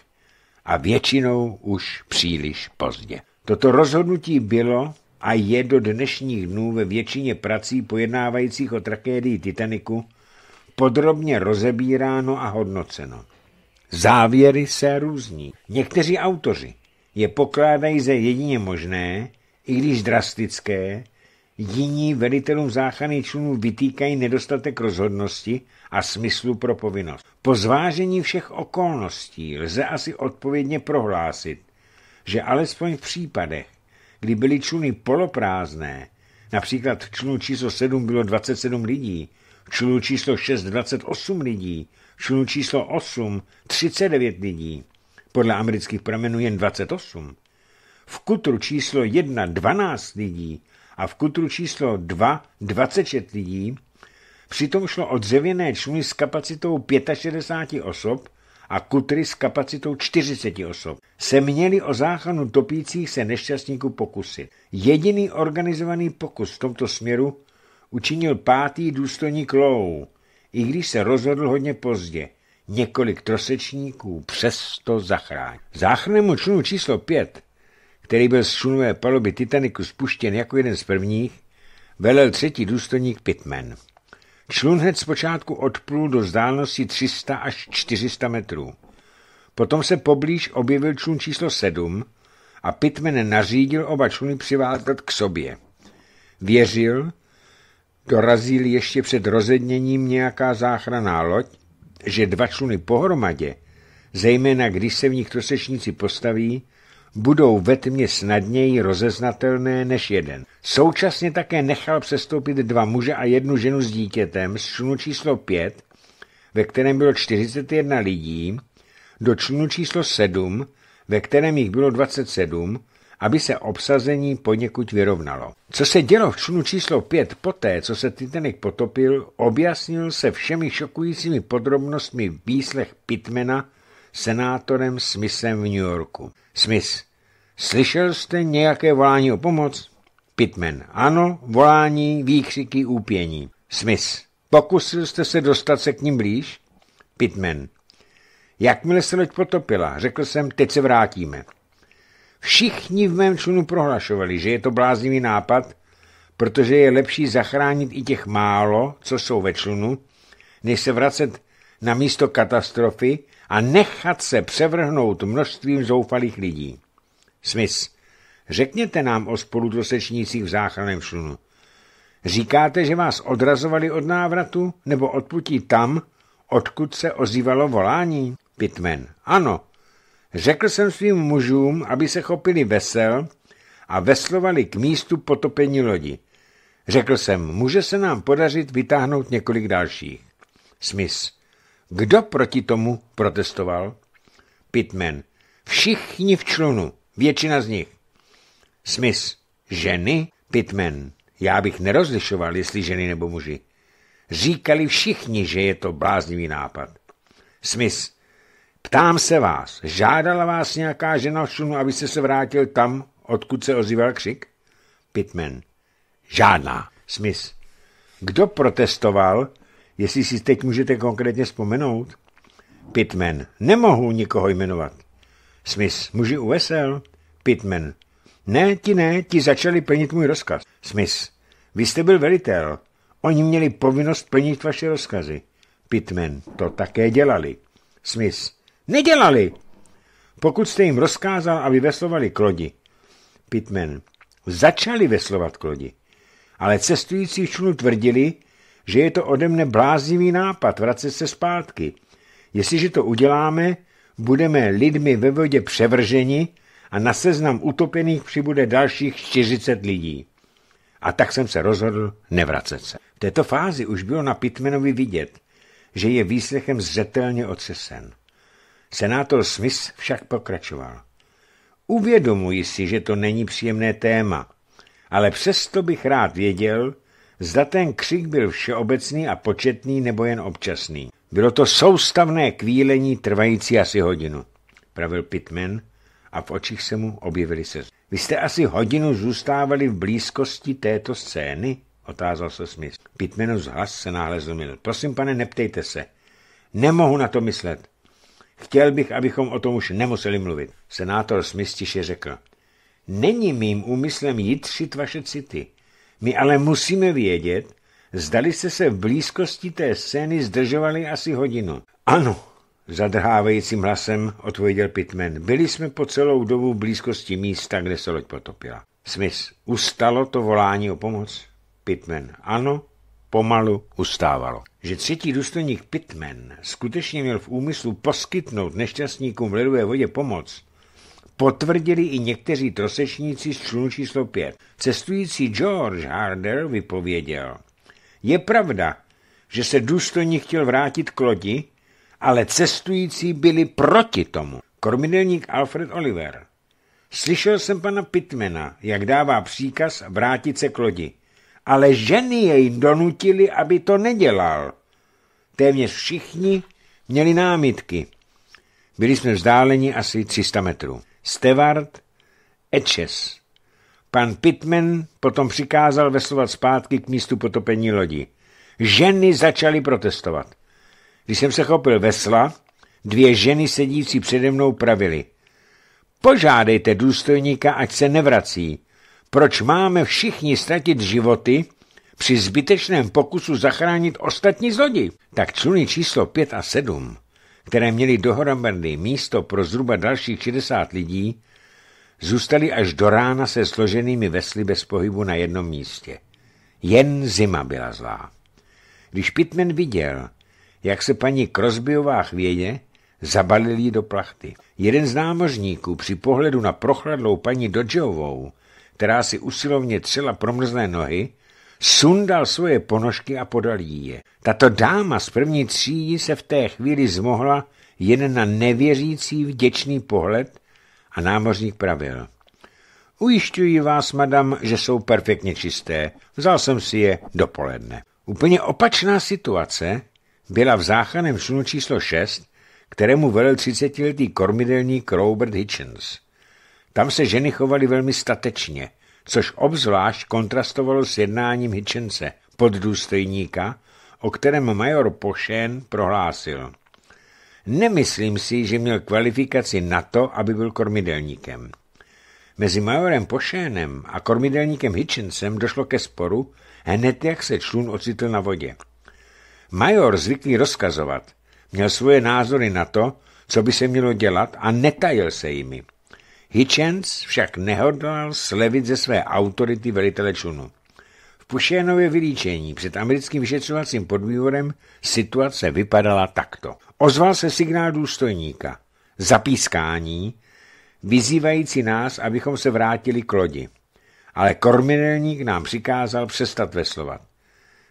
a většinou už příliš pozdě. Toto rozhodnutí bylo a je do dnešních dnů ve většině prací pojednávajících o tragédii Titaniku podrobně rozebíráno a hodnoceno. Závěry se různí. Někteří autoři je pokládají za jedině možné, i když drastické, jiní velitelům záchrany člunů vytýkají nedostatek rozhodnosti a smyslu pro povinnost. Po zvážení všech okolností lze asi odpovědně prohlásit, že alespoň v případech, kdy byly čluny poloprázdné, například v člunu číslo 7 bylo 27 lidí, v člunu číslo 6 28 lidí, v člunu číslo 8 39 lidí, podle amerických pramenů jen 28, v kutru číslo 1 12 lidí a v kutru číslo 2 26 lidí, přitom šlo o dřevěné čluny s kapacitou 65 osob a kutry s kapacitou 40 osob, se měli o záchranu topících se nešťastníků pokusit. Jediný organizovaný pokus v tomto směru učinil pátý důstojník Lou, i když se rozhodl hodně pozdě. Několik trosečníků přesto zachrání. Záchrannému člunu číslo 5 který byl z člunové paluby Titaniku spuštěn jako jeden z prvních, velel třetí důstojník Pitman. Člun hned zpočátku odplul do vzdálenosti 300 až 400 metrů. Potom se poblíž objevil člun číslo 7 a Pitman nařídil oba čluny přivázat k sobě. Věřil, dorazil ještě před rozedněním nějaká záchranná loď, že dva čluny pohromadě, zejména když se v nich trosečníci postaví, budou ve tmě snadněji rozeznatelné než jeden. Současně také nechal přestoupit dva muže a jednu ženu s dítětem z člunu číslo 5, ve kterém bylo 41 lidí, do člunu číslo 7, ve kterém jich bylo 27, aby se obsazení poněkud vyrovnalo. Co se dělo v člunu číslo 5 poté, co se Titanic potopil, objasnil se všemi šokujícími podrobnostmi výslech Pitmana senátorem Smithem v New Yorku. Smith, slyšel jste nějaké volání o pomoc? Pitman, ano, volání, výkřiky, úpění. Smith, pokusil jste se dostat se k ním blíž? Pitman, jakmile se loď potopila, řekl jsem, teď se vrátíme. Všichni v mém člunu prohlašovali, že je to bláznivý nápad, protože je lepší zachránit i těch málo, co jsou ve člunu, než se vracet na místo katastrofy a nechat se převrhnout množstvím zoufalých lidí. Smys, řekněte nám o spoludosečnících v záchranném šlunu. Říkáte, že vás odrazovali od návratu nebo odputí tam, odkud se ozývalo volání? Pitman, ano. Řekl jsem svým mužům, aby se chopili vesel a veslovali k místu potopení lodi. Řekl jsem, může se nám podařit vytáhnout několik dalších. Smith, kdo proti tomu protestoval? Pitman. Všichni v člunu, většina z nich. Smith. Ženy? Pitman. Já bych nerozlišoval, jestli ženy nebo muži. Říkali všichni, že je to bláznivý nápad. Smith. Ptám se vás, žádala vás nějaká žena v člunu, aby se se vrátil tam, odkud se ozýval křik? Pitman. Žádná. Smith. Kdo protestoval? Jestli si teď můžete konkrétně vzpomenout? Pitman. Nemohu nikoho jmenovat. Smith. Muži USL? Pitman. Ne, ti ne, ti začali plnit můj rozkaz. Smith. Vy jste byl velitel. Oni měli povinnost plnit vaše rozkazy. Pitman. To také dělali. Smith. Nedělali! Pokud jste jim rozkázal, aby veslovali k lodi. Pitman. Začali veslovat k lodi. Ale cestující člunu tvrdili, že je to ode mne bláznivý nápad vracet se zpátky. Jestliže to uděláme, budeme lidmi ve vodě převrženi a na seznam utopených přibude dalších 40 lidí. A tak jsem se rozhodl nevracet se. V této fázi už bylo na Pitmanovi vidět, že je výslechem zřetelně otřesen. Senátor Smith však pokračoval. Uvědomuji si, že to není příjemné téma, ale přesto bych rád věděl, Zda ten křik byl všeobecný a početný nebo jen občasný. Bylo to soustavné kvílení trvající asi hodinu, pravil Pitman a v očích se mu objevily se. Vy jste asi hodinu zůstávali v blízkosti této scény? Otázal se Smith. Pitmanův hlas se náhle zlomil. Prosím, pane, neptejte se. Nemohu na to myslet. Chtěl bych, abychom o tom už nemuseli mluvit. Senátor Smith tiše řekl. Není mým úmyslem jitřit vaše city. My ale musíme vědět, zdali jste se v blízkosti té scény zdržovali asi hodinu. Ano, zadrhávajícím hlasem odpověděl Pitman. Byli jsme po celou dobu v blízkosti místa, kde se loď potopila. Smith, ustalo to volání o pomoc? Pitman, ano, pomalu ustávalo. Že třetí důstojník Pitman skutečně měl v úmyslu poskytnout nešťastníkům v ledové vodě pomoc, Potvrdili i někteří trosečníci z člunu číslo 5. Cestující George Harder vypověděl. Je pravda, že se důstojník chtěl vrátit k lodi, ale cestující byli proti tomu. Kormidelník Alfred Oliver. Slyšel jsem pana Pitmana, jak dává příkaz vrátit se k lodi, ale ženy jej donutili, aby to nedělal. Téměř všichni měli námitky. Byli jsme vzdáleni asi 300 metrů. Stewart, Etches. Pan Pittman potom přikázal veslovat zpátky k místu potopení lodi. Ženy začaly protestovat. Když jsem se chopil vesla, dvě ženy sedící přede mnou pravily. Požádejte důstojníka, ať se nevrací. Proč máme všichni ztratit životy při zbytečném pokusu zachránit ostatní zlodi? lodi? Tak čluny číslo pět a sedm které měly dohromady místo pro zhruba dalších 60 lidí, zůstaly až do rána se složenými vesly bez pohybu na jednom místě. Jen zima byla zlá. Když Pitman viděl, jak se paní Krosbyová chvěje, zabalil ji do plachty. Jeden z námořníků při pohledu na prochladlou paní Dodžovou, která si usilovně třela promrzlé nohy, sundal svoje ponožky a podal jí je. Tato dáma z první třídy se v té chvíli zmohla jen na nevěřící vděčný pohled a námořník pravil. Ujišťuji vás, madam, že jsou perfektně čisté. Vzal jsem si je dopoledne. Úplně opačná situace byla v záchranném sunu číslo 6, kterému velel 30-letý kormidelník Robert Hitchens. Tam se ženy chovaly velmi statečně což obzvlášť kontrastovalo s jednáním Hitchence, poddůstojníka, o kterém major Pošen prohlásil. Nemyslím si, že měl kvalifikaci na to, aby byl kormidelníkem. Mezi majorem Pošénem a kormidelníkem Hitchensem došlo ke sporu, hned jak se člun ocitl na vodě. Major zvyklý rozkazovat, měl svoje názory na to, co by se mělo dělat a netajil se jimi. Hitchens však nehodlal slevit ze své autority velitele člunu. V Pušénově vylíčení před americkým vyšetřovacím podvýborem situace vypadala takto. Ozval se signál důstojníka, zapískání, vyzývající nás, abychom se vrátili k lodi. Ale kormidelník nám přikázal přestat veslovat.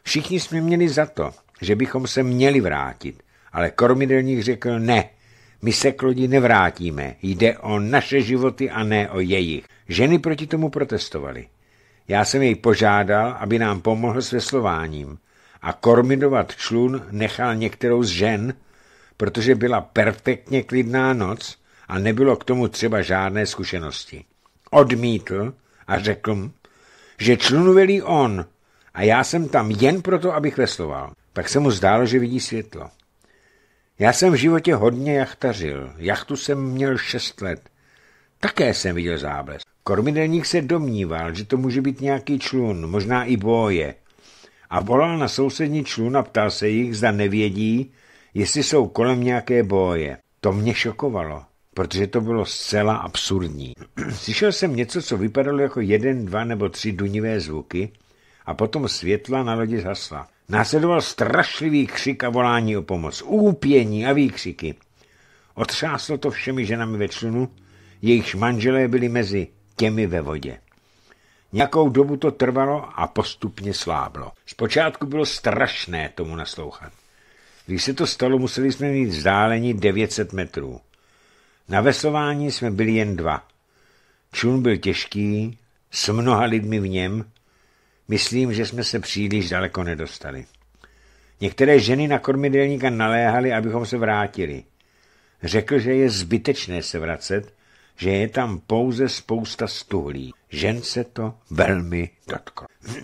Všichni jsme měli za to, že bychom se měli vrátit, ale kormidelník řekl ne – my se k lodi nevrátíme, jde o naše životy a ne o jejich. Ženy proti tomu protestovaly. Já jsem jej požádal, aby nám pomohl s veslováním a kormidovat člun nechal některou z žen, protože byla perfektně klidná noc a nebylo k tomu třeba žádné zkušenosti. Odmítl a řekl, že člun velí on a já jsem tam jen proto, abych vesloval. Pak se mu zdálo, že vidí světlo. Já jsem v životě hodně jachtařil. Jachtu jsem měl šest let. Také jsem viděl záblesk. Kormidelník se domníval, že to může být nějaký člun, možná i boje. A volal na sousední člun a ptal se jich, zda nevědí, jestli jsou kolem nějaké boje. To mě šokovalo, protože to bylo zcela absurdní. (clears throat) Slyšel jsem něco, co vypadalo jako jeden, dva nebo tři dunivé zvuky a potom světla na lodi zhasla. Následoval strašlivý křik a volání o pomoc, úpění a výkřiky. Otřáslo to všemi ženami ve člunu, jejichž manželé byli mezi těmi ve vodě. Nějakou dobu to trvalo a postupně sláblo. Zpočátku bylo strašné tomu naslouchat. Když se to stalo, museli jsme mít vzdálení 900 metrů. Na veslování jsme byli jen dva. Člun byl těžký, s mnoha lidmi v něm Myslím, že jsme se příliš daleko nedostali. Některé ženy na kormidelníka naléhaly, abychom se vrátili. Řekl, že je zbytečné se vracet, že je tam pouze spousta stuhlí. Žen se to velmi dotklo. (clears throat)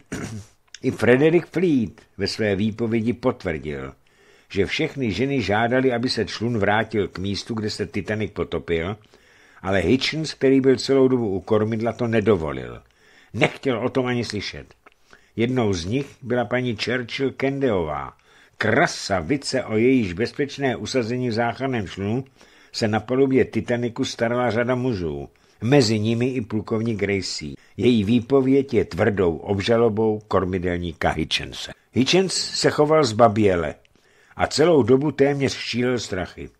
I Frederick Fleet ve své výpovědi potvrdil, že všechny ženy žádali, aby se člun vrátil k místu, kde se Titanic potopil, ale Hitchens, který byl celou dobu u kormidla, to nedovolil. Nechtěl o tom ani slyšet. Jednou z nich byla paní Churchill Kendeová, Krasa vice o jejíž bezpečné usazení v záchranném člunu se na palubě Titaniku starala řada mužů, mezi nimi i plukovník Gracie. Její výpověď je tvrdou obžalobou kormidelníka Hitchense. Hitchens se choval zbaběle a celou dobu téměř šílel strachy.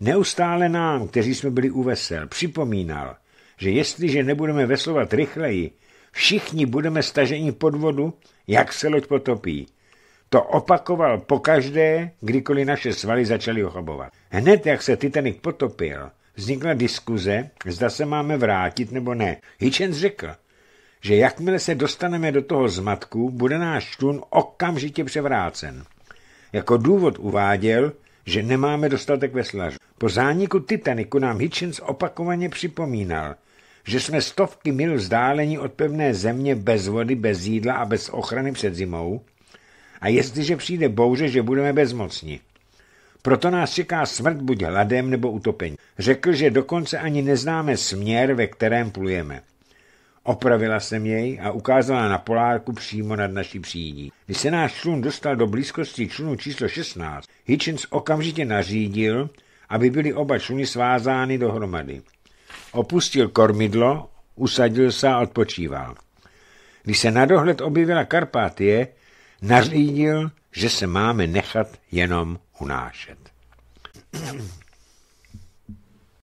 Neustále nám, kteří jsme byli u vesel, připomínal, že jestliže nebudeme veslovat rychleji, Všichni budeme staženi pod vodu, jak se loď potopí. To opakoval pokaždé, kdykoliv naše svaly začaly ochabovat. Hned, jak se Titanic potopil, vznikla diskuze, zda se máme vrátit nebo ne. Hitchens řekl, že jakmile se dostaneme do toho zmatku, bude náš tun okamžitě převrácen. Jako důvod uváděl, že nemáme dostatek veslařů. Po zániku Titaniku nám Hitchens opakovaně připomínal – že jsme stovky mil vzdálení od pevné země bez vody, bez jídla a bez ochrany před zimou a jestliže přijde bouře, že budeme bezmocní. Proto nás čeká smrt buď hladem nebo utopení. Řekl, že dokonce ani neznáme směr, ve kterém plujeme. Opravila jsem jej a ukázala na polárku přímo nad naší přídí. Když se náš člun dostal do blízkosti člunu číslo 16, Hitchens okamžitě nařídil, aby byly oba čluny svázány dohromady. Opustil kormidlo, usadil se a odpočíval. Když se na dohled objevila Karpátie, nařídil, že se máme nechat jenom unášet.